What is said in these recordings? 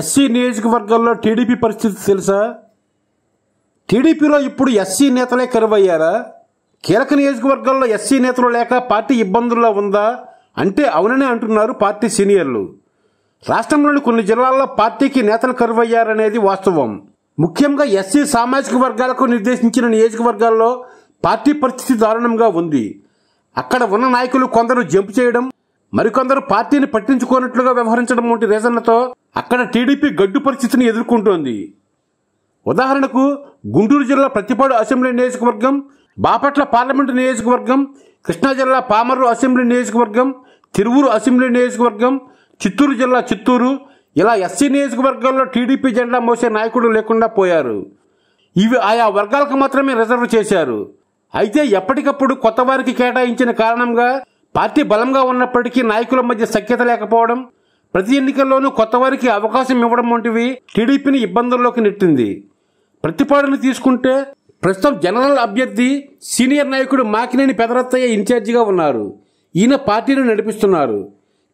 SC నియోజకవర్గాల్లో TDP పరిస్థితి తెలుసా టీడీపీలో ఇప్పుడు ఎస్సీ నేతలే కరువయ్యారా కీలక నియోజకవర్గాల్లో ఎస్సీ నేతలు లేక పార్టీ ఇబ్బందుల్లో ఉందా అంటే అవుననే అంటున్నారు పార్టీ సీనియర్లు రాష్ట్రంలోని కొన్ని జిల్లాల్లో పార్టీకి నేతలు కరువయ్యారనేది వాస్తవం ముఖ్యంగా ఎస్సీ సామాజిక వర్గాలకు నిర్దేశించిన నియోజకవర్గాల్లో పార్టీ పరిస్థితి దారుణంగా ఉంది అక్కడ ఉన్న నాయకులు కొందరు జంపు చేయడం మరికొందరు పార్టీని పట్టించుకోనట్లుగా వ్యవహరించడం వంటి రీజన్లతో అక్కడ టీడీపీ గడ్డు పరిస్థితిని ఎదుర్కొంటోంది ఉదాహరణకు గుంటూరు జిల్లా ప్రతిపాడు అసెంబ్లీ నియోజకవర్గం బాపట్ల పార్లమెంటు నియోజకవర్గం కృష్ణా జిల్లా పామర్రు అసెంబ్లీ నియోజకవర్గం తిరువూరు అసెంబ్లీ నియోజకవర్గం చిత్తూరు జిల్లా చిత్తూరు ఇలా ఎస్సీ నియోజకవర్గాల్లో టీడీపీ జెండా మోసే నాయకుడు లేకుండా పోయారు ఇవి ఆయా వర్గాలకు మాత్రమే రిజర్వ్ చేశారు అయితే ఎప్పటికప్పుడు కొత్త వారికి కేటాయించిన కారణంగా పార్టీ బలంగా ఉన్నప్పటికీ నాయకుల మధ్య సఖ్యత లేకపోవడం ప్రతి ఎన్నికల్లోనూ కొత్త వారికి అవకాశం ఇవ్వడం వంటివి టీడీపీని ఇబ్బందుల్లోకి నెట్టింది ప్రతిపాదన తీసుకుంటే ప్రస్తుతం జనరల్ అభ్యర్థి సీనియర్ నాయకుడు మాకినేని పెదరత్తయ్య ఇన్ఛార్జిగా ఉన్నారు ఈయన పార్టీని నడిపిస్తున్నారు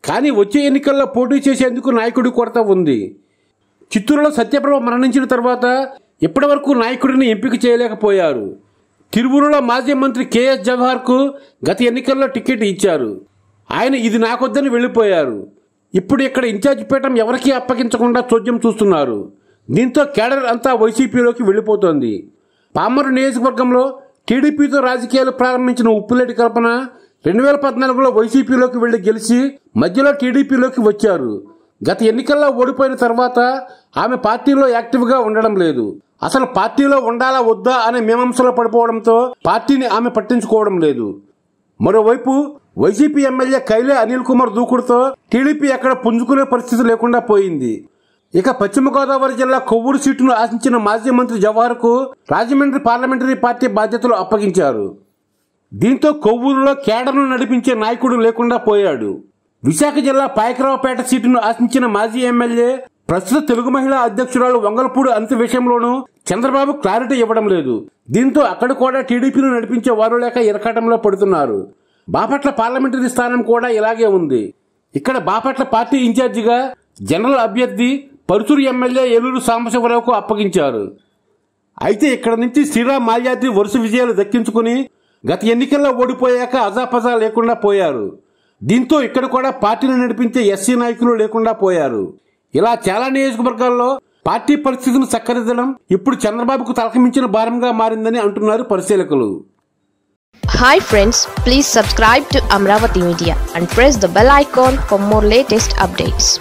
కానీ వచ్చే ఎన్నికల్లో పోటీ చేసేందుకు నాయకుడి కొరత ఉంది చిత్తూరులో సత్యప్రభ మరణించిన తర్వాత ఇప్పటివరకు నాయకుడిని ఎంపిక చేయలేకపోయారు తిరుమలలో మాజీ మంత్రి కేఎస్ కు గత ఎన్నికల్లో టికెట్ ఇచ్చారు ఆయన ఇది నాకొద్దని వెళ్ళిపోయారు ఇప్పుడు ఇక్కడ ఇన్ఛార్జ్ పీఠం ఎవరికీ అప్పగించకుండా చోద్యం చూస్తున్నారు దీంతో కేడర్ అంతా వైసీపీలోకి వెళ్లిపోతోంది పామరు నియోజకవర్గంలో టీడీపీతో రాజకీయాలు ప్రారంభించిన ఉప్పులేటి కల్పన రెండు వేల పద్నాలుగులో వైసీపీలోకి వెళ్లి గెలిచి మధ్యలో టీడీపీలోకి వచ్చారు గత ఎన్నికల్లో ఓడిపోయిన తర్వాత ఆమె పార్టీలో యాక్టివ్గా ఉండడం లేదు అసలు పార్టీలో ఉండాలా వద్దా అనే మీమాంసలో పడిపోవడంతో పార్టీని ఆమె పట్టించుకోవడం లేదు మరోవైపు వైసీపీ ఎమ్మెల్యే కైలే అనిల్ కుమార్ దూకుడుతో టీడీపీ ఎక్కడ పుంజుకునే పరిస్థితి లేకుండా పోయింది ఇక పశ్చిమ గోదావరి జిల్లా కొవ్వూరు సీటును ఆశించిన మాజీ మంత్రి జవహర్ కు రాజమండ్రి పార్లమెంటరీ పార్టీ బాధ్యతలు అప్పగించారు దీంతో కొవ్వూరులో కేడర్ను నడిపించే నాయకుడు లేకుండా పోయాడు విశాఖ జిల్లా పాయకరావుపేట సీటును ఆశించిన మాజీ ఎమ్మెల్యే ప్రస్తుత తెలుగు మహిళా అధ్యక్షురాలు వంగల్పూడి అంత్య విషయంలోనూ చంద్రబాబు క్లారిటీ ఇవ్వడం లేదు దీంతో అక్కడ కూడా టీడీపీని నడిపించే వారు లేక ఇరకాటంలో పడుతున్నారు బాపట్ల పార్లమెంటరీ స్థానం కూడా ఇలాగే ఉంది ఇక్కడ బాపట్ల పార్టీ ఇన్ఛార్జిగా జనరల్ అభ్యర్థి పరుచూరు ఎమ్మెల్యే ఏలూరు సాంబశివరావుకు అప్పగించారు అయితే ఇక్కడ నుంచి శ్రీరామ్ మాల్యాద్రి వరుస విజయాలు దక్కించుకుని గత ఎన్నికల్లో ఓడిపోయాక అజాపజా లేకుండా పోయారు దీంతో ఇక్కడ కూడా పార్టీని నడిపించే ఎస్సీ నాయకులు లేకుండా పోయారు ఇలా చాలా నియోజకవర్గాల్లో పార్టీ పరిస్థితిని చక్కదిద్దడం ఇప్పుడు చంద్రబాబుకు తలకమించిన భారంగా మారిందని అంటున్నారు పరిశీలకులు hi friends please subscribe to Amaravati media and press the bell icon for more latest updates